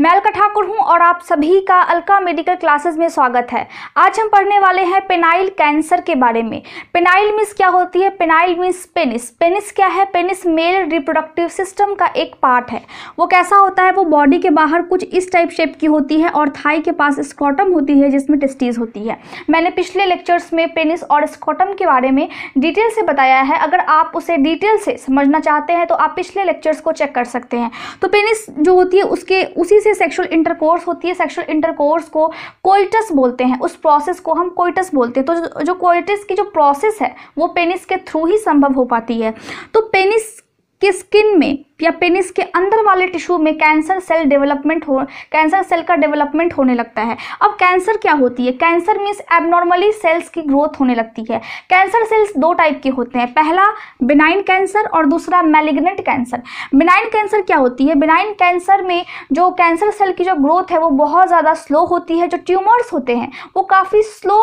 मैं अलका ठाकुर हूं और आप सभी का अलका मेडिकल क्लासेस में स्वागत है आज हम पढ़ने वाले हैं पेनाइल कैंसर के बारे में पेनाइल मीन्स क्या होती है पेनाइल मीन्स पेनिस पेनिस क्या है पेनिस मेल रिप्रोडक्टिव सिस्टम का एक पार्ट है वो कैसा होता है वो बॉडी के बाहर कुछ इस टाइप शेप की होती है और थाई के पास स्कॉटम होती है जिसमें टेस्टीज होती है मैंने पिछले लेक्चर्स में पेनिस और स्कॉटम के बारे में डिटेल से बताया है अगर आप उसे डिटेल से समझना चाहते हैं तो आप पिछले लेक्चर्स को चेक कर सकते हैं तो पेनिस जो होती है उसके उसी से सेक्सुअल इंटरकोर्स होती है सेक्सुअल इंटरकोर्स को कोइटस बोलते हैं उस प्रोसेस को हम कोइटस बोलते हैं तो जो कोइटस की जो प्रोसेस है वो पेनिस के थ्रू ही संभव हो पाती है तो पेनिस कि स्किन में या पेनिस के अंदर वाले टिश्यू में कैंसर सेल डेवलपमेंट हो कैंसर सेल का डेवलपमेंट होने लगता है अब कैंसर क्या होती है कैंसर मीन्स एबनॉर्मली सेल्स की ग्रोथ होने लगती है कैंसर सेल्स दो टाइप के होते हैं पहला बिनाइन कैंसर और दूसरा मेलिग्नेंट कैंसर बिनाइन कैंसर क्या होती है बिनाइन कैंसर में जो कैंसर सेल की जो ग्रोथ है वो बहुत ज़्यादा स्लो होती है जो ट्यूमर्स होते हैं वो काफ़ी स्लो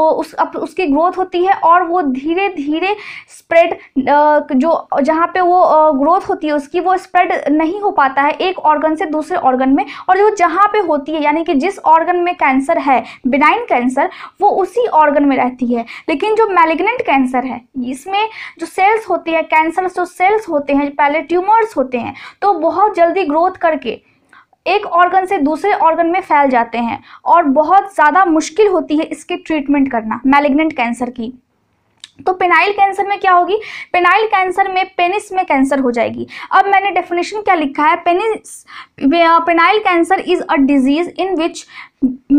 उस अप, उसकी ग्रोथ होती है और वो धीरे धीरे स्प्रेड जो जहाँ पे वो ग्रोथ होती है उसकी वो स्प्रेड नहीं हो पाता है एक ऑर्गन से दूसरे ऑर्गन में और जो जहाँ पे होती है यानी कि जिस ऑर्गन में कैंसर है बिनाइन कैंसर वो उसी ऑर्गन में रहती है लेकिन जो मेलेग्नेंट कैंसर है इसमें जो सेल्स होती है कैंसर जो सेल्स होते हैं पहले ट्यूमर्स होते हैं तो बहुत जल्दी ग्रोथ करके एक ऑर्गन से दूसरे ऑर्गन में फैल जाते हैं और बहुत ज़्यादा मुश्किल होती है इसके ट्रीटमेंट करना मैलिग्नेंट कैंसर की तो पेनाइल कैंसर में क्या होगी पेनाइल कैंसर में पेनिस में कैंसर हो जाएगी अब मैंने डेफिनेशन क्या लिखा है penis penile cancer is a disease in which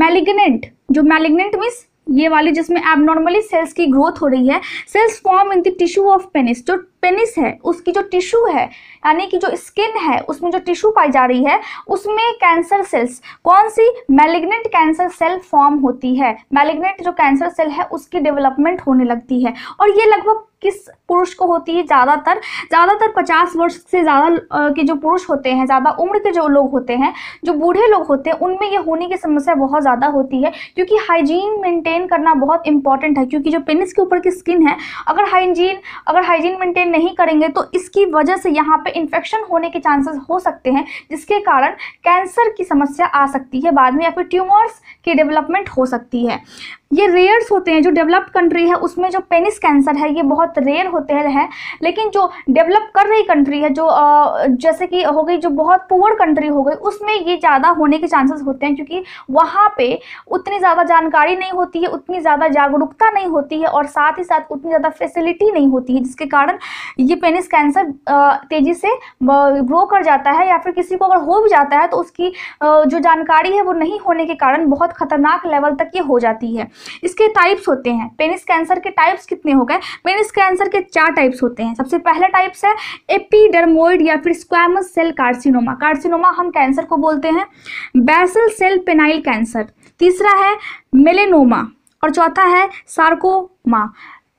malignant जो मैलिग्नेंट मीन्स ये वाली जिसमें एबनॉर्मली सेल्स की ग्रोथ हो रही है cells form in the tissue of penis जो पेनिस है उसकी जो टिश्यू है यानी कि जो स्किन है उसमें जो टिश्यू पाई जा रही है उसमें कैंसर सेल्स कौन सी मैलिग्नेंट कैंसर सेल फॉर्म होती है मैलिग्नेंट जो कैंसर सेल है उसकी डेवलपमेंट होने लगती है और ये लगभग किस पुरुष को होती है ज़्यादातर ज़्यादातर 50 वर्ष से ज़्यादा के जो पुरुष होते हैं ज़्यादा उम्र के जो लोग होते हैं जो बूढ़े लोग होते हैं उनमें ये होने की समस्या बहुत ज़्यादा होती है क्योंकि हाइजीन मेंटेन करना बहुत इंपॉर्टेंट है क्योंकि जो पेनिस के ऊपर की स्किन है अगर हाइजीन अगर हाइजीन मेंटेन नहीं करेंगे तो इसकी वजह से यहाँ पे इन्फेक्शन होने के चांसेस हो सकते हैं जिसके कारण कैंसर की समस्या आ सकती है बाद में या फिर ट्यूमर्स की डेवलपमेंट हो सकती है ये रेयर्स होते हैं जो डेवलप्ड कंट्री है उसमें जो पेनिस कैंसर है ये बहुत रेयर होते हैं लेकिन जो डेवलप कर रही कंट्री है जो जैसे कि हो गई जो बहुत पुअर कंट्री हो गई उसमें ये ज़्यादा होने के चांसेस होते हैं क्योंकि वहाँ पे उतनी ज़्यादा जानकारी नहीं होती है उतनी ज़्यादा जागरूकता नहीं होती है और साथ ही साथ उतनी ज़्यादा फैसिलिटी नहीं होती है जिसके कारण ये पेनिस कैंसर तेज़ी से ग्रो कर जाता है या फिर किसी को अगर हो भी जाता है तो उसकी जो जानकारी है वो नहीं होने के कारण बहुत ख़तरनाक लेवल तक ये हो जाती है इसके टाइप्स होते हैं पेनिस कैंसर के टाइप्स कितने हो गए पेनिस कैंसर के चार टाइप्स होते हैं सबसे पहला टाइप्स है एपीडर्मोइड या फिर स्क्वामस सेल कार्सिनोमा कार्सिनोमा हम कैंसर को बोलते हैं बैसल सेल पेनाइल कैंसर तीसरा है मेलेनोमा और चौथा है सार्कोमा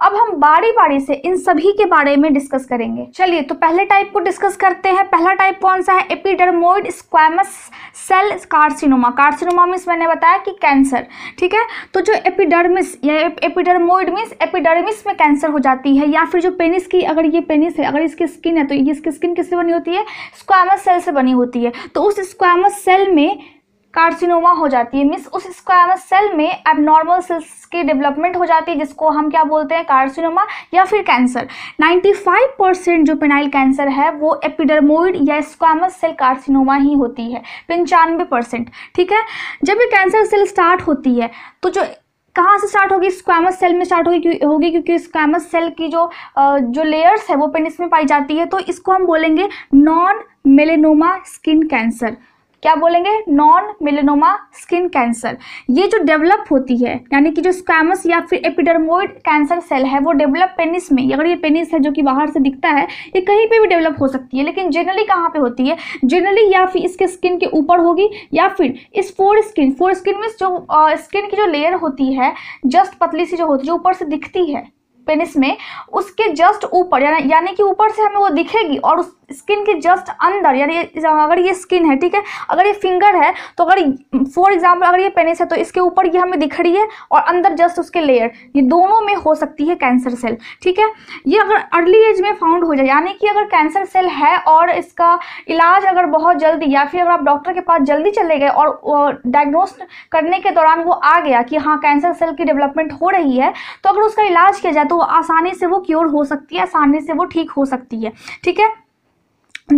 अब हम बारी बारी से इन सभी के बारे में डिस्कस करेंगे चलिए तो पहले टाइप को डिस्कस करते हैं पहला टाइप कौन सा है epidermoid squamous cell carcinoma carcinoma means मैंने बताया कि कैंसर ठीक है तो जो एपिडर्मिस या एपिडर्मोइड मीन्स एपिडर्मिस में कैंसर हो जाती है या फिर जो पेनिस की अगर ये पेनिस है अगर इसकी स्किन है तो ये इसकी स्किन किससे बनी होती है स्क्वामस सेल से बनी होती है तो उस स्क्वामस सेल में कार्सिनोमा हो जाती है मीन्स उस स्क्वामस सेल में एबनॉर्मल सेल्स की डेवलपमेंट हो जाती है जिसको हम क्या बोलते हैं कार्सिनोमा या फिर कैंसर 95 परसेंट जो पेनाइल कैंसर है वो एपिडर्मोइड या स्क्वामस सेल कार्सिनोमा ही होती है पंचानवे परसेंट ठीक है जब ये कैंसर सेल स्टार्ट होती है तो जो कहाँ से स्टार्ट होगी स्क्वामस सेल में स्टार्ट होगी होगी क्योंकि स्क्वामस सेल की जो जो लेयर्स है वो पेनिस में पाई जाती है तो इसको हम बोलेंगे नॉन मेलेनोमा स्किन कैंसर क्या बोलेंगे नॉन मेलेनोमा स्किन कैंसर ये जो डेवलप होती है यानी कि जो स्कैमस या फिर एपिडर्मोइड कैंसर सेल है वो डेवलप पेनिस में अगर ये पेनिस है जो कि बाहर से दिखता है ये कहीं पे भी डेवलप हो सकती है लेकिन जनरली कहाँ पे होती है जनरली या फिर इसके स्किन के ऊपर होगी या फिर इस foreskin foreskin means जो स्किन की जो लेयर होती है जस्ट पतली सी जो होती है जो ऊपर से दिखती है पेनिस में उसके जस्ट ऊपर यानी कि ऊपर से हमें वो दिखेगी और उस स्किन के जस्ट अंदर यानी अगर ये स्किन है ठीक है अगर ये फिंगर है तो अगर फॉर एग्जाम्पल अगर ये पेनिस है तो इसके ऊपर ये हमें दिख रही है और अंदर जस्ट उसके लेयर ये दोनों में हो सकती है कैंसर सेल ठीक है ये अगर अर्ली एज में फाउंड हो जाए यानी कि अगर कैंसर सेल है और इसका इलाज अगर बहुत जल्दी या फिर अगर आप डॉक्टर के पास जल्दी चले गए और डायग्नोस करने के दौरान वो आ गया कि हाँ कैंसर सेल की डेवलपमेंट हो रही है तो अगर उसका इलाज किया जाए तो तो आसानी से वो क्योर हो सकती है आसानी से वो ठीक हो सकती है ठीक है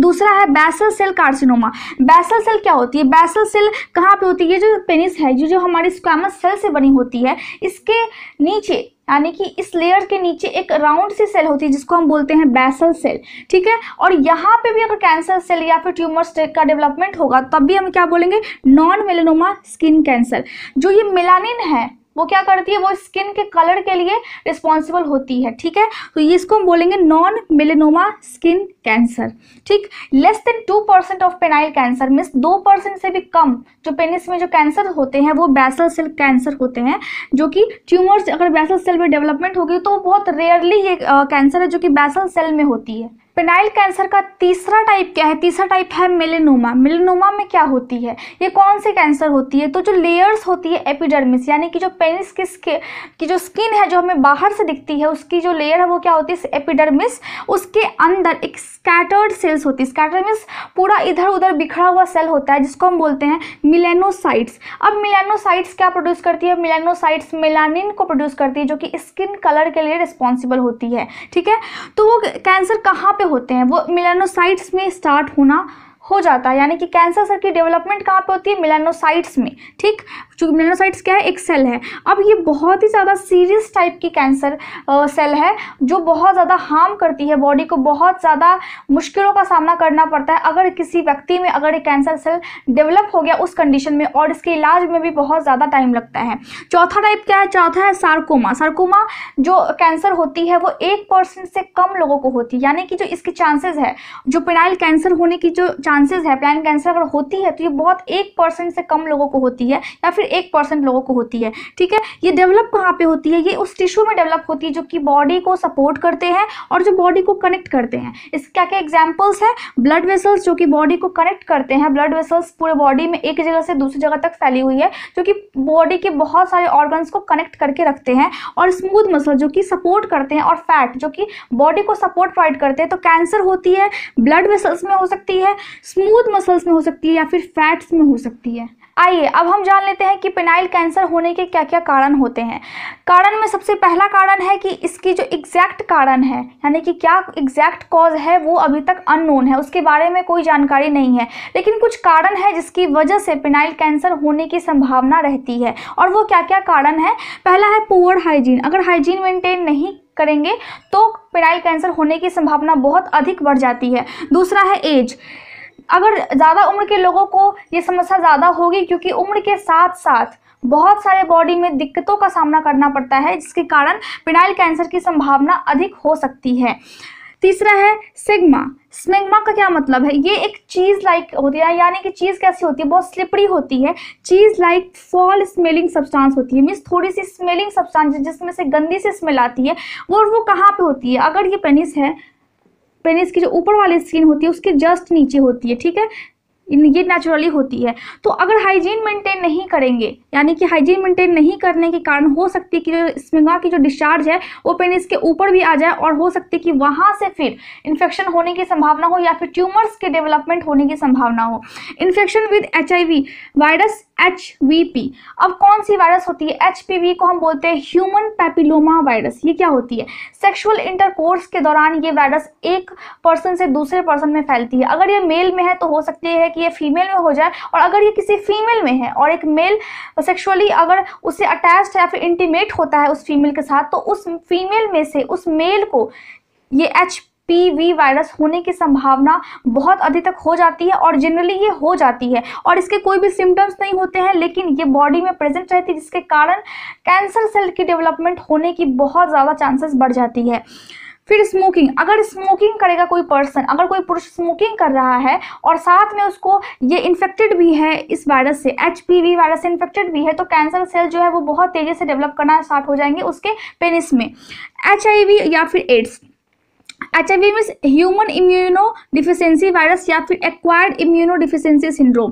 दूसरा है बैसल सेल कार्सिनोमा बैसल सेल क्या होती है बैसल सेल कहाँ पे होती है जो पेनिस है जो जो हमारी स्क्वामस सेल से बनी होती है इसके नीचे यानी कि इस लेयर के नीचे एक राउंड सी सेल होती है जिसको हम बोलते हैं बैसल सेल ठीक है और यहाँ पे भी अगर कैंसर सेल या फिर ट्यूमर स्टेट का डेवलपमेंट होगा तब भी हम क्या बोलेंगे नॉन मेलेनोमा स्किन कैंसर जो ये मेलानिन है वो क्या करती है वो स्किन के कलर के लिए रिस्पॉन्सिबल होती है ठीक है तो ये इसको हम बोलेंगे नॉन मिलेनोमा स्किन कैंसर ठीक less than two percent of penile cancer means दो परसेंट से भी कम जो पेनिस में जो कैंसर होते हैं वो बैसल सेल कैंसर होते हैं जो कि ट्यूमर्स अगर बैसल सेल में डेवलपमेंट होगी तो बहुत रेयरली ये कैंसर है जो कि बैसल सेल में होती है पेनाइल कैंसर का तीसरा टाइप क्या है तीसरा टाइप है मेलेनोमा मेलेनोमा में क्या होती है ये कौन सी कैंसर होती है तो जो लेयर्स होती है एपिडर्मिस यानी कि जो पेनिस की स्किन की जो स्किन है जो हमें बाहर से दिखती है उसकी जो लेयर है वो क्या होती है एपिडर्मिस उसके अंदर एक स्कैटर्ड सेल्स होती है स्कैटर मीन्स पूरा इधर उधर बिखरा हुआ सेल होता है जिसको हम बोलते हैं मिलेनोसाइट्स अब मिलेनोसाइट्स क्या प्रोड्यूस करती है मिलेनोसाइट्स मिलानिन को प्रोड्यूस करती है जो कि स्किन कलर के लिए रिस्पॉन्सिबल होती है ठीक है तो वो कैंसर कहाँ पर होते हैं वो मिलेनोसाइट्स में स्टार्ट होना हो जाता है यानी कि कैंसर सेल की डेवलपमेंट कहाँ पे होती है मिलानोसाइट्स में ठीक चूँकि मिलानोसाइट्स क्या है एक सेल है अब ये बहुत ही ज़्यादा सीरियस टाइप की कैंसर सेल है जो बहुत ज़्यादा हार्म करती है बॉडी को बहुत ज़्यादा मुश्किलों का सामना करना पड़ता है अगर किसी व्यक्ति में अगर एक कैंसर सेल डेवलप हो गया उस कंडीशन में और इसके इलाज में भी बहुत ज़्यादा टाइम लगता है चौथा टाइप क्या है चौथा है सार्कोमा सार्कोमा जो कैंसर होती है वो एक से कम लोगों को होती है यानी कि जो इसके चांसेज है जो पिनाइल कैंसर होने की जो चांसेस है प्लान कैंसर अगर होती है तो ये बहुत एक परसेंट से कम लोगों को होती है या फिर एक परसेंट लोगों को होती है ठीक है ये डेवलप कहाँ पे होती है ये उस टिश्यू में डेवलप होती है जो कि बॉडी को सपोर्ट करते हैं और जो बॉडी को कनेक्ट करते हैं इसके क्या क्या एग्जाम्पल्स हैं ब्लड वेसल्स जो कि बॉडी को कनेक्ट करते हैं ब्लड वेसल्स पूरे बॉडी में एक जगह से दूसरी जगह तक फैली हुई है जो कि बॉडी के बहुत सारे ऑर्गन्स को कनेक्ट करके रखते हैं और स्मूथ मसल जो कि सपोर्ट करते हैं और फैट जो कि बॉडी को सपोर्ट प्रोवाइड करते हैं तो कैंसर होती है ब्लड वेसल्स में हो सकती है स्मूथ मसल्स में हो सकती है या फिर फैट्स में हो सकती है आइए अब हम जान लेते हैं कि पेनाइल कैंसर होने के क्या क्या कारण होते हैं कारण में सबसे पहला कारण है कि इसकी जो एग्जैक्ट कारण है यानी कि क्या एग्जैक्ट कॉज है वो अभी तक अननोन है उसके बारे में कोई जानकारी नहीं है लेकिन कुछ कारण है जिसकी वजह से पेनाइल कैंसर होने की संभावना रहती है और वो क्या क्या कारण है पहला है पुअर हाइजीन अगर हाइजीन मेंटेन नहीं करेंगे तो पेनाइल कैंसर होने की संभावना बहुत अधिक बढ़ जाती है दूसरा है एज अगर ज़्यादा उम्र के लोगों को ये समस्या ज़्यादा होगी क्योंकि उम्र के साथ साथ बहुत सारे बॉडी में दिक्कतों का सामना करना पड़ता है जिसके कारण पिनाइल कैंसर की संभावना अधिक हो सकती है तीसरा है सिग्मा स्मिग्मा का क्या मतलब है ये एक चीज़ लाइक होती है यानी कि चीज़ कैसी होती है बहुत स्लिपरी होती है चीज़ लाइक फॉल स्मेलिंग सब्सटेंस होती है मीन्स थोड़ी सी स्मेलिंग सब्सटेंस जिसमें से गंदी सी स्मेल आती है वो वो कहाँ पे होती है अगर ये पेनिस है पेनिस की जो ऊपर वाली स्किन होती है उसके जस्ट नीचे होती है ठीक है ये नेचुरली होती है तो अगर हाइजीन मेंटेन नहीं करेंगे यानी कि हाइजीन मेंटेन नहीं करने के कारण हो सकती है कि जो स्मिंगा की जो डिस्चार्ज है वो पेनिस के ऊपर भी आ जाए और हो सकती है कि वहाँ से फिर इन्फेक्शन होने की संभावना हो या फिर ट्यूमर्स के डेवलपमेंट होने की संभावना हो infection with H virus H V P अब कौन सी वायरस होती है एच पी वी को हम बोलते हैं ह्यूमन पैपिलोमा वायरस ये क्या होती है सेक्सुअल इंटरकोर्स के दौरान ये वायरस एक पर्सन से दूसरे पर्सन में फैलती है अगर ये मेल में है तो हो सकती है कि ये फीमेल में हो जाए और अगर ये किसी फीमेल में है और एक मेल सेक्सुअली अगर उससे अटैच्ड या फिर इंटीमेट होता है उस फीमेल के साथ तो उस फीमेल में से उस मेल को ये एच पीवी वायरस होने की संभावना बहुत अधिक तक हो जाती है और जनरली ये हो जाती है और इसके कोई भी सिम्टम्स नहीं होते हैं लेकिन ये बॉडी में प्रेजेंट रहती है जिसके कारण कैंसर सेल की डेवलपमेंट होने की बहुत ज़्यादा चांसेस बढ़ जाती है फिर स्मोकिंग अगर स्मोकिंग करेगा कोई पर्सन अगर कोई पुरुष स्मोकिंग कर रहा है और साथ में उसको ये इन्फेक्टेड भी है इस वायरस से एच वायरस से इन्फेक्टेड भी है तो कैंसर सेल जो है वो बहुत तेज़ी से डेवलप करना स्टार्ट हो जाएंगे उसके पेनिस में एच या फिर एड्स एच अच्छा, I V means human immunodeficiency virus या फिर acquired immunodeficiency syndrome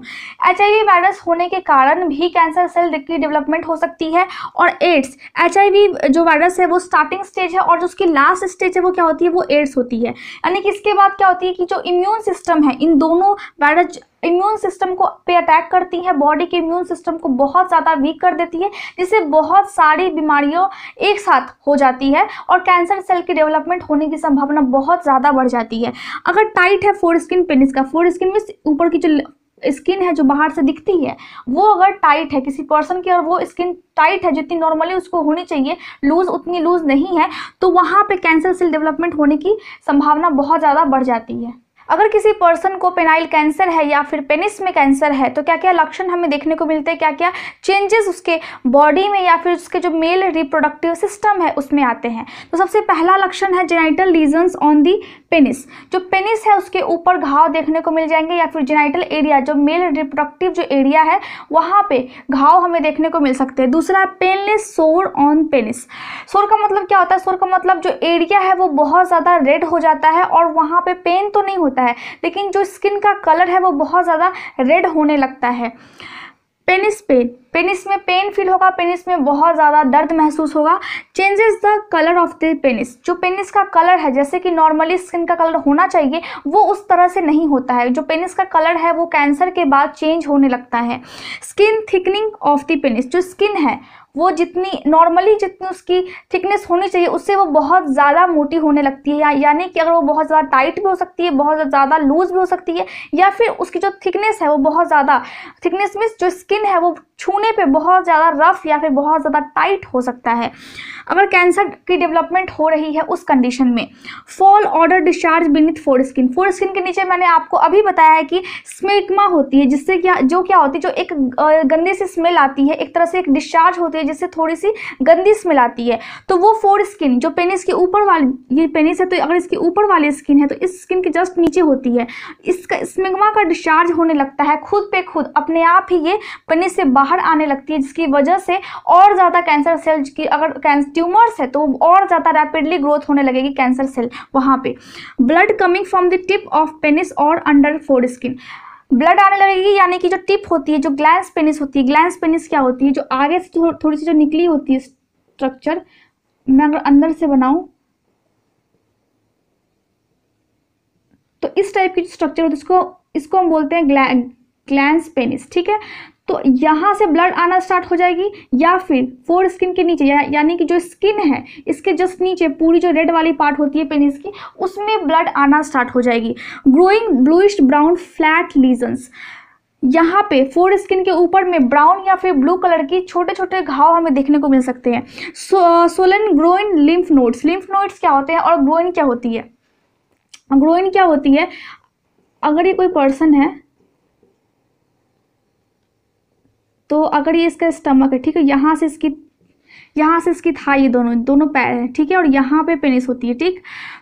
H I V virus होने के कारण भी कैंसर सेल की डेवलपमेंट हो सकती है और एड्स एच आई वी जो वायरस है वो स्टार्टिंग स्टेज है और जो उसकी लास्ट स्टेज है वो क्या होती है वो एड्स होती है यानी कि इसके बाद क्या होती है कि जो इम्यून सिस्टम है इन दोनों वायरस इम्यून सिस्टम को पे अटैक करती है बॉडी के इम्यून सिस्टम को बहुत ज़्यादा वीक कर देती है जिससे बहुत सारी बीमारियों एक साथ हो जाती है और कैंसर सेल की डेवलपमेंट होने की संभावना बहुत ज़्यादा बढ़ जाती है अगर टाइट है फोर स्किन पेनिस का फोर स्किन में ऊपर की जो स्किन है जो बाहर से दिखती है वो अगर टाइट है किसी पर्सन की और वो स्किन टाइट है जितनी नॉर्मली उसको होनी चाहिए लूज उतनी लूज नहीं है तो वहाँ पे कैंसर सेल डेवलपमेंट होने की संभावना बहुत ज़्यादा बढ़ जाती है अगर किसी पर्सन को पेनाइल कैंसर है या फिर पेनिस में कैंसर है तो क्या क्या लक्षण हमें देखने को मिलते हैं क्या क्या चेंजेस उसके बॉडी में या फिर उसके जो मेल रिप्रोडक्टिव सिस्टम है उसमें आते हैं तो सबसे पहला लक्षण है genital lesions on the penis जो पेनिस है उसके ऊपर घाव देखने को मिल जाएंगे या फिर जेनाइटल एरिया जो मेल रिप्रोडक्टिव जो एरिया है वहाँ पर घाव हमें देखने को मिल सकते हैं दूसरा पेनलेस सोर ऑन पेनिस सोर का मतलब क्या होता है सोर का मतलब जो एरिया है वो बहुत ज़्यादा रेड हो जाता है और वहाँ पर पेन तो नहीं होता है लेकिन जो स्किन का कलर है वो बहुत ज़्यादा रेड होने लगता है पेनिस पेन पेनिस में पेन फील होगा पेनिस में बहुत ज़्यादा दर्द महसूस होगा changes the colour of the penis जो पेनिस का कलर है जैसे कि नॉर्मली स्किन का कलर होना चाहिए वो उस तरह से नहीं होता है जो पेनिस का कलर है वो कैंसर के बाद चेंज होने लगता है skin thickening of the penis जो स्किन है वो जितनी नॉर्मली जितनी उसकी थिकनेस होनी चाहिए उससे वो बहुत ज़्यादा मोटी होने लगती है यानी कि अगर वो बहुत ज़्यादा टाइट भी हो सकती है बहुत ज़्यादा लूज़ भी हो सकती है या फिर उसकी जो थिकनेस है वो बहुत ज़्यादा थिकनेस मीन्स जो स्किन है वो छूने पे बहुत ज़्यादा रफ़ या फिर बहुत ज़्यादा टाइट हो सकता है अगर कैंसर की डेवलपमेंट हो रही है उस कंडीशन में foul odour discharge beneath foreskin foreskin के नीचे मैंने आपको अभी बताया है कि स्मेटमा होती है जिससे क्या जो क्या होती है जो एक गंदे से स्मेल आती है एक तरह से एक डिस्चार्ज होती है है जिससे थोड़ी सी गंदी स्मेल आती है तो वो फोर स्किन जो पेनिस के ऊपर वाली ये पेनिस है तो अगर इसके ऊपर वाली स्किन है तो इस स्किन के जस्ट नीचे होती है इसका स्मिग्मा का डिस्चार्ज होने लगता है खुद पे खुद अपने आप ही ये पेनिस से बाहर आने लगती है जिसकी वजह से और ज़्यादा कैंसर सेल्स की अगर कैंसर ट्यूमर्स है तो और ज़्यादा रैपिडली ग्रोथ होने लगेगी कैंसर सेल वहाँ पर blood coming from the tip of penis और अंडर फोर स्किन ब्लड आने लगेगी यानी कि जो टिप होती है जो ग्लैंस पेनिस होती है ग्लैंस पेनिस क्या होती है जो आगे से थो, थोड़ी सी जो निकली होती है स्ट्रक्चर मैं अगर अंदर से बनाऊं तो इस टाइप की स्ट्रक्चर होती है इसको इसको हम बोलते हैं ग्लैंस पेनिस ठीक है तो यहाँ से ब्लड आना स्टार्ट हो जाएगी या फिर फोर स्किन के नीचे या, यानी कि जो स्किन है इसके जस्ट नीचे पूरी जो रेड वाली पार्ट होती है पेनिस की उसमें ब्लड आना स्टार्ट हो जाएगी growing bluish brown flat lesions यहाँ पे फोर स्किन के ऊपर में ब्राउन या फिर ब्लू कलर की छोटे छोटे घाव हमें देखने को मिल सकते हैं so, swollen groin lymph nodes lymph nodes क्या होते हैं और ग्रोइन क्या होती है ग्रोइन क्या होती है अगर ये कोई पर्सन है तो अगर ये इसका स्टमक है ठीक है यहाँ से इसकी यहाँ से इसकी थाई ये दोनों दोनों पैर हैं ठीक है और यहाँ पे पेनिस होती है ठीक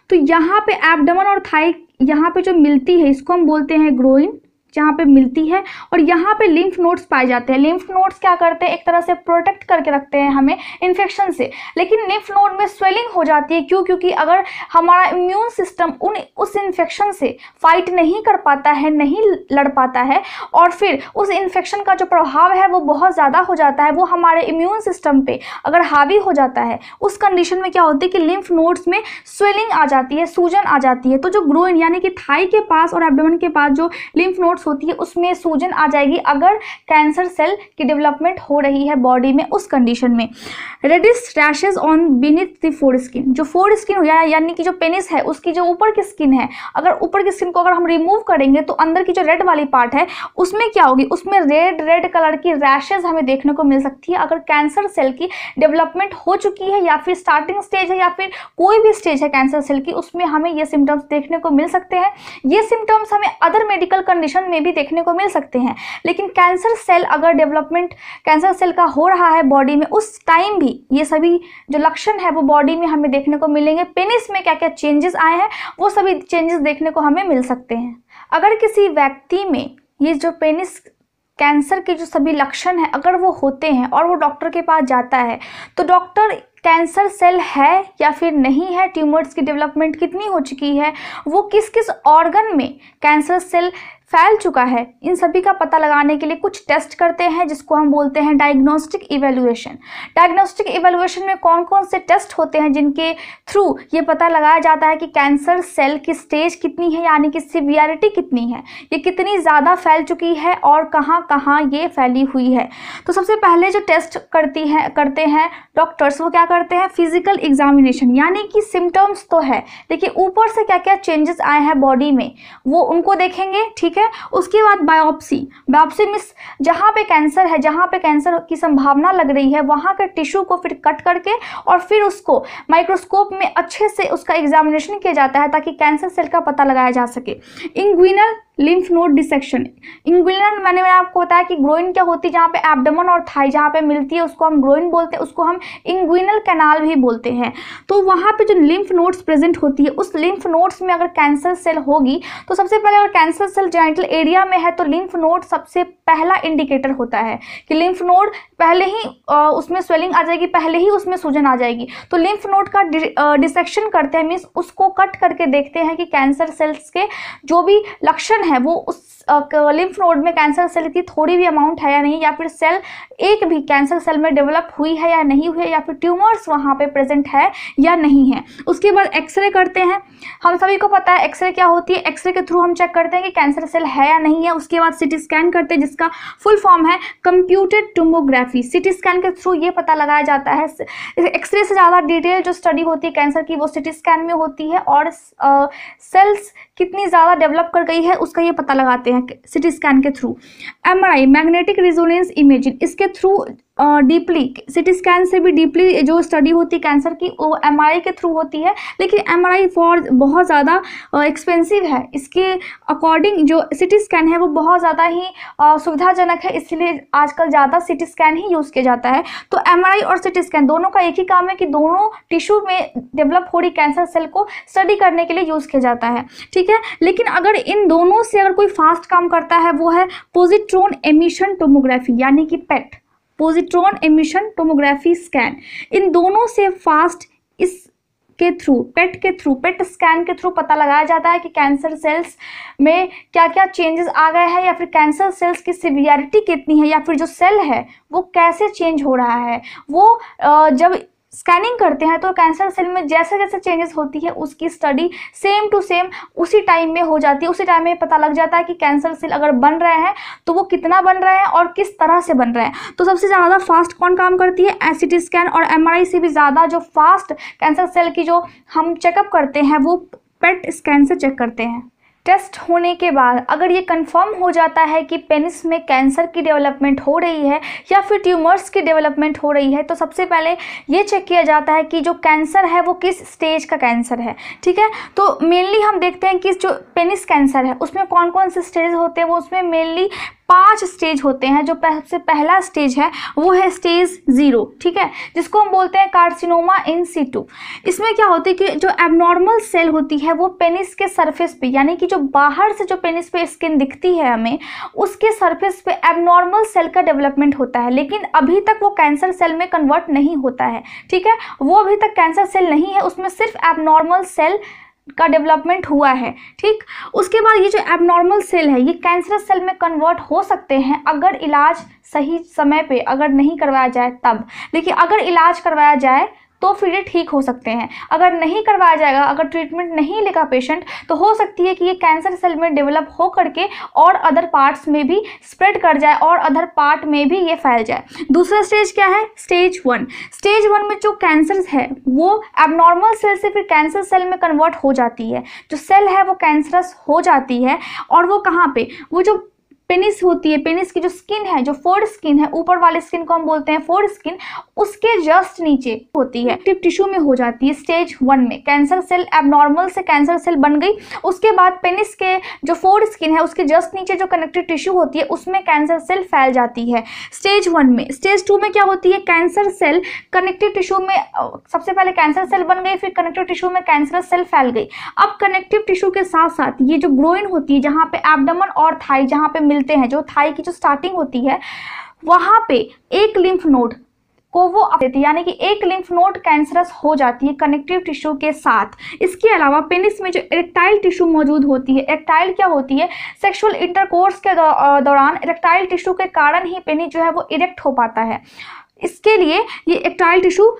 तो यहाँ पे एबडमन और थाई यहाँ पे जो मिलती है इसको हम बोलते हैं ग्रोइन जहाँ पे मिलती है और यहाँ पे लिम्फ नोड्स पाए जाते हैं लिम्फ नोड्स क्या करते हैं एक तरह से प्रोटेक्ट करके रखते हैं हमें इन्फेक्शन से लेकिन लिम्फ नोड में स्वेलिंग हो जाती है क्यों क्योंकि अगर हमारा इम्यून सिस्टम उन उस इन्फेक्शन से फाइट नहीं कर पाता है नहीं लड़ पाता है और फिर उस इन्फेक्शन का जो प्रभाव है वो बहुत ज़्यादा हो जाता है वो हमारे इम्यून सिस्टम पर अगर हावी हो जाता है उस कंडीशन में क्या होती है कि लिम्फ नोड्स में स्वेलिंग आ जाती है सूजन आ जाती है तो जो ग्रोइन यानी कि थाई के पास और एबडोमन के पास जो लिम्फ नोड्स रिवर्स होती है उसमें सूजन आ जाएगी अगर कैंसर सेल की डेवलपमेंट हो रही है बॉडी में उस कंडीशन में reddish rashes on beneath the foreskin जो फोर स्किन हो जाए यानी कि जो पेनिस है उसकी जो ऊपर की स्किन है अगर ऊपर की स्किन को अगर हम रिमूव करेंगे तो अंदर की जो रेड वाली पार्ट है उसमें क्या होगी उसमें रेड रेड कलर की रैशेज हमें देखने को मिल सकती है अगर कैंसर सेल की डेवलपमेंट हो चुकी है या फिर स्टार्टिंग स्टेज है या फिर कोई भी स्टेज है कैंसर सेल की उसमें हमें ये सिम्टम्स देखने को मिल सकते हैं ये सिम्टम्स हमें अदर मेडिकल कंडीशन में भी देखने को मिल सकते हैं लेकिन कैंसर सेल अगर डेवलपमेंट कैंसर सेल का हो रहा है बॉडी में उस टाइम भी ये सभी जो लक्षण है वो बॉडी में हमें देखने को मिलेंगे पेनिस में क्या क्या चेंजेस आए हैं वो सभी चेंजेस देखने को हमें मिल सकते हैं अगर किसी व्यक्ति में ये जो पेनिस कैंसर के जो सभी लक्षण हैं अगर वो होते हैं और वो डॉक्टर के पास जाता है तो डॉक्टर कैंसर सेल है या फिर नहीं है ट्यूमर्स की डेवलपमेंट कितनी हो चुकी है वो किस किस ऑर्गन में कैंसर सेल फैल चुका है इन सभी का पता लगाने के लिए कुछ टेस्ट करते हैं जिसको हम बोलते हैं डायग्नोस्टिक इवेल्युएशन डायग्नोस्टिक इवेलुएशन में कौन कौन से टेस्ट होते हैं जिनके थ्रू ये पता लगाया जाता है कि कैंसर सेल की स्टेज कितनी है यानी कि सिवियरिटी कितनी है ये कितनी ज़्यादा फैल चुकी है और कहाँ कहाँ ये फैली हुई है तो सबसे पहले जो टेस्ट करती है करते हैं डॉक्टर्स वो क्या करते हैं फिजिकल एग्जामिनेशन यानी कि सिम्टम्स तो है लेकिन ऊपर से क्या क्या चेंजेस आए हैं बॉडी में वो उनको देखेंगे ठीक है है उसके बाद बायोप्सी बायोप्सी मीन्स जहाँ पे कैंसर है जहाँ पे कैंसर की संभावना लग रही है वहाँ के टिश्यू को फिर कट करके और फिर उसको माइक्रोस्कोप में अच्छे से उसका एग्जामिनेशन किया जाता है ताकि कैंसर सेल का पता लगाया जा सके inguinal lymph node dissection inguinal मैंने मैंने आपको बताया कि ग्रोइन क्या होती है जहाँ पे एब्डमन और थाई जहाँ पे मिलती है उसको हम ग्रोइन बोलते हैं उसको हम इंग्विनल कैनाल भी बोलते हैं तो वहाँ पे जो लिम्फ नोड्स प्रेजेंट होती है उस लिम्फ नोड्स में अगर कैंसर सेल होगी तो सबसे पहले अगर कैंसर सेल जेनेटल एरिया में है तो लिम्फ नोड सबसे पहला इंडिकेटर होता है कि लिम्फ नोड पहले ही उसमें स्वेलिंग आ जाएगी पहले ही उसमें सूजन आ जाएगी तो लिम्फ नोड का डिसेक्शन करते हैं मीन्स उसको कट करके देखते हैं कि कैंसर सेल्स के जो भी लक्षण पोर्शन है वो उस लिम्फ नोड में कैंसर सेल की थोड़ी भी अमाउंट है या नहीं या फिर सेल एक भी कैंसर सेल में डेवलप हुई है या नहीं हुई है या फिर ट्यूमर्स वहाँ पे प्रेजेंट है या नहीं है उसके बाद एक्सरे करते हैं हम सभी को पता है एक्सरे क्या होती है एक्सरे के थ्रू हम चेक करते हैं कि कैंसर सेल है या नहीं है उसके बाद सिटी स्कैन करते हैं जिसका फुल फॉर्म है कंप्यूटेड टूमोग्राफी सिटी स्कैन के थ्रू ये पता लगाया जाता है एक्सरे से ज़्यादा डिटेल जो स्टडी होती है कैंसर की वो सिटी स्कैन में होती है और सेल्स कितनी ज़्यादा डेवलप कर गई है उस उसका ये पता लगाते हैं सिटी स्कैन के through MRI magnetic resonance imaging इसके थ्रू डीपली सिटी स्कैन से भी डीपली जो स्टडी होती है कैंसर की वो एम के थ्रू होती है लेकिन एम फॉर बहुत ज़्यादा एक्सपेंसिव है इसके अकॉर्डिंग जो सिटी स्कैन है वो बहुत ज़्यादा ही सुविधाजनक है इसलिए आजकल ज़्यादा सिटी स्कैन ही यूज़ किया जाता है तो एम और सिटी स्कैन दोनों का एक ही काम है कि दोनों टिश्यू में डेवलप हो रही कैंसर सेल को स्टडी करने के लिए यूज़ किया जाता है ठीक है लेकिन अगर इन दोनों से अगर कोई फास्ट काम करता है वो है पोजिट्रोन एमिशन टोमोग्राफी यानी कि PET positron emission tomography scan इन दोनों से फास्ट इस के थ्रू पेट के थ्रू पेट स्कैन के थ्रू पता लगाया जाता है कि कैंसर सेल्स में क्या क्या चेंजेस आ गए हैं या फिर कैंसर सेल्स की सिवियरिटी कितनी है या फिर जो सेल है वो कैसे चेंज हो रहा है वो जब स्कैनिंग करते हैं तो कैंसर सेल में जैसे जैसे चेंजेस होती है उसकी स्टडी सेम टू सेम उसी टाइम में हो जाती है उसी टाइम में पता लग जाता है कि कैंसर सेल अगर बन रहे हैं तो वो कितना बन रहे हैं और किस तरह से बन रहे हैं तो सबसे ज़्यादा फास्ट कौन काम करती है एस स्कैन और एम से भी ज़्यादा जो फास्ट कैंसर सेल की जो हम चेकअप करते हैं वो पेट स्कैन से चेक करते हैं टेस्ट होने के बाद अगर ये कंफर्म हो जाता है कि पेनिस में कैंसर की डेवलपमेंट हो रही है या फिर ट्यूमर्स की डेवलपमेंट हो रही है तो सबसे पहले ये चेक किया जाता है कि जो कैंसर है वो किस स्टेज का कैंसर है ठीक है तो मेनली हम देखते हैं कि जो पेनिस कैंसर है उसमें कौन कौन से स्टेज होते हैं वो उसमें मेनली पांच स्टेज होते हैं जो सबसे पहला स्टेज है वो है स्टेज ज़ीरो ठीक है जिसको हम बोलते हैं कार्सिनोमा इन सीटू इसमें क्या होती है कि जो एबनॉर्मल सेल होती है वो पेनिस के सरफेस पे यानी कि जो बाहर से जो पेनिस पे स्किन दिखती है हमें उसके सरफेस पे एबनॉर्मल सेल का डेवलपमेंट होता है लेकिन अभी तक वो कैंसर सेल में कन्वर्ट नहीं होता है ठीक है वो अभी तक कैंसर सेल नहीं है उसमें सिर्फ एबनॉर्मल सेल का डेवलपमेंट हुआ है ठीक उसके बाद ये जो एबनॉर्मल सेल है ये कैंसरस सेल में कन्वर्ट हो सकते हैं अगर इलाज सही समय पे अगर नहीं करवाया जाए तब देखिए अगर इलाज करवाया जाए तो फिर ये ठीक हो सकते हैं अगर नहीं करवाया जाएगा अगर ट्रीटमेंट नहीं लेगा पेशेंट तो हो सकती है कि ये कैंसर सेल में डेवलप हो करके और अदर पार्ट्स में भी स्प्रेड कर जाए और अदर पार्ट में भी ये फैल जाए दूसरा स्टेज क्या है स्टेज वन स्टेज वन में जो कैंसर है वो एबनॉर्मल सेल से फिर कैंसर सेल में कन्वर्ट हो जाती है जो सेल है वो कैंसरस हो जाती है और वो कहाँ पे वो जो पेनिस होती है पेनिस की जो स्किन है जो फोर स्किन है ऊपर वाले स्किन को हम बोलते हैं फोर स्किन उसके जस्ट नीचे होती है एक्टिव टिश्यू में हो जाती है स्टेज वन में कैंसर सेल एबनॉर्मल से कैंसर सेल बन गई उसके बाद पेनिस के जो फोर्ड स्किन है उसके जस्ट नीचे जो कनेक्टिव टिश्यू होती है उसमें कैंसर सेल फैल जाती है स्टेज वन में स्टेज टू में क्या होती है कैंसर सेल कनेक्टिव टिश्यू में सबसे पहले कैंसर सेल बन गई फिर कनेक्टिव टिश्यू में कैंसर सेल फैल गई अब कनेक्टिव टिश्यू के साथ साथ ये जो ग्रोइन होती है जहाँ पे एबडमन और थाई जहाँ पे मिलते हैं जो थाई की जो स्टार्टिंग होती है वहां पे एक लिम्फ नोड को वो देती है यानी कि एक लिम्फ नोड कैंसरस हो जाती है कनेक्टिव टिश्यू के साथ इसके अलावा पेनिस में जो इरेक्टाइल टिश्यू मौजूद होती है इरेक्टाइल क्या होती है सेक्सुअल इंटरकोर्स के दौरान इरेक्टाइल टिश्यू के कारण ही पेनिस जो है वो इरेक्ट हो पाता है इसके लिए ये एक्टाइल टिश्यू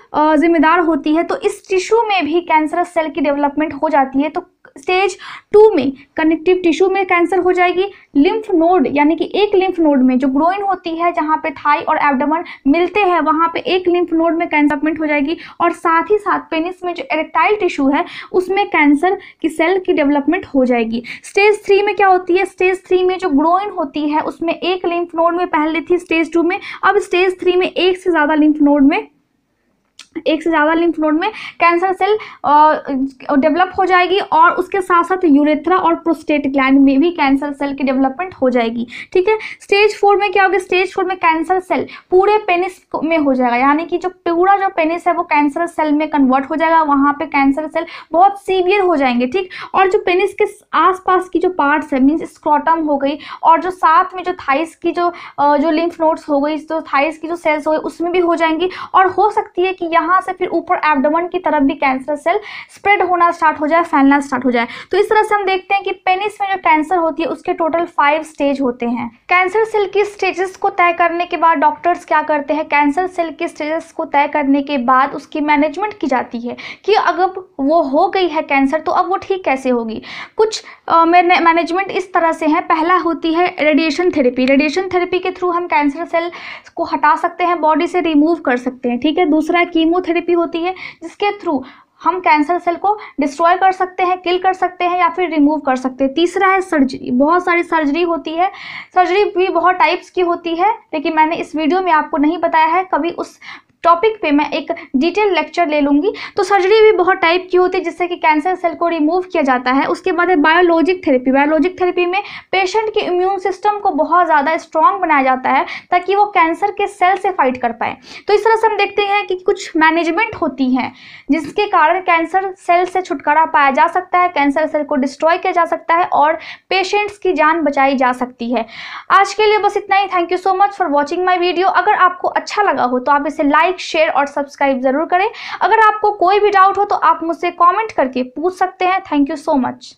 जिम्मेदार होती है तो इस टिश्यू में भी कैंसरस सेल की डेवलपमेंट हो जाती है तो स्टेज टू में कनेक्टिव टिश्यू में कैंसर हो जाएगी लिम्फ नोड यानी कि एक लिम्फ नोड में जो ग्रोइन होती है जहाँ पे थाई और एबडमन मिलते हैं वहाँ पे एक लिम्फ नोड में कैंसरमेंट हो जाएगी और साथ ही साथ पेनिस में जो एरेक्टाइल टिश्यू है उसमें कैंसर की सेल की डेवलपमेंट हो जाएगी स्टेज थ्री में क्या होती है स्टेज थ्री में जो ग्रोइन होती है उसमें एक लिम्फ नोड में पहले थी स्टेज टू में अब स्टेज थ्री में एक से ज़्यादा लिम्फ नोड में एक से ज़्यादा लिम्फ नोड में कैंसर सेल डेवलप हो जाएगी और उसके साथ साथ यूरेथ्रा और प्रोस्टेट ग्लैंड में भी कैंसर सेल की डेवलपमेंट हो जाएगी ठीक है स्टेज फोर में क्या होगा स्टेज फोर में कैंसर सेल पूरे पेनिस में हो जाएगा यानी कि जो पूरा जो पेनिस है वो कैंसर सेल में कन्वर्ट हो जाएगा वहाँ पर कैंसर सेल बहुत सीवियर हो जाएंगे ठीक और जो पेनिस के आसपास की जो पार्ट्स है मीन्स स्क्रॉटम हो गई और जो साथ में जो थाइस की जो जो लिम्फ नोड्स हो गई जो थाइस की जो सेल्स हो गई उसमें भी हो जाएंगी और हो सकती है कि यहाँ यहाँ से फिर ऊपर एबडमन की तरफ भी कैंसर सेल स्प्रेड होना स्टार्ट हो जाए फैलना स्टार्ट हो जाए तो इस तरह से हम देखते हैं कि पेनिस में जो कैंसर होती है उसके टोटल फाइव स्टेज होते हैं कैंसर सेल की स्टेजेस को तय करने के बाद डॉक्टर्स क्या करते हैं कैंसर सेल की स्टेजेस को तय करने के बाद उसकी मैनेजमेंट की जाती है कि अगर वो हो गई है कैंसर तो अब वो ठीक कैसे होगी कुछ मैनेजमेंट इस तरह से है पहला होती है रेडिएशन थेरेपी रेडिएशन थेरेपी के थ्रू हम कैंसर सेल को हटा सकते हैं बॉडी से रिमूव कर सकते हैं ठीक है दूसरा कीमो कीमोथेरेपी होती है जिसके थ्रू हम कैंसर सेल को डिस्ट्रॉय कर सकते हैं किल कर सकते हैं या फिर रिमूव कर सकते हैं तीसरा है सर्जरी बहुत सारी सर्जरी होती है सर्जरी भी बहुत टाइप्स की होती है लेकिन मैंने इस वीडियो में आपको नहीं बताया है कभी उस टॉपिक पे मैं एक डिटेल लेक्चर ले लूँगी तो सर्जरी भी बहुत टाइप की होती है जिससे कि कैंसर सेल को रिमूव किया जाता है उसके बाद है बायोलॉजिक थेरेपी बायोलॉजिक थेरेपी में पेशेंट के इम्यून सिस्टम को बहुत ज़्यादा स्ट्रॉन्ग बनाया जाता है ताकि वो कैंसर के सेल से फाइट कर पाए तो इस तरह से हम देखते हैं कि कुछ मैनेजमेंट होती हैं जिसके कारण कैंसर सेल से छुटकारा पाया जा सकता है कैंसर सेल को डिस्ट्रॉय किया जा सकता है और पेशेंट्स की जान बचाई जा सकती है आज के लिए बस इतना ही thank you so much for watching my video अगर आपको अच्छा लगा हो तो आप इसे लाइक लाइक शेयर और सब्सक्राइब जरूर करें अगर आपको कोई भी डाउट हो तो आप मुझसे कॉमेंट करके पूछ सकते हैं थैंक यू सो मच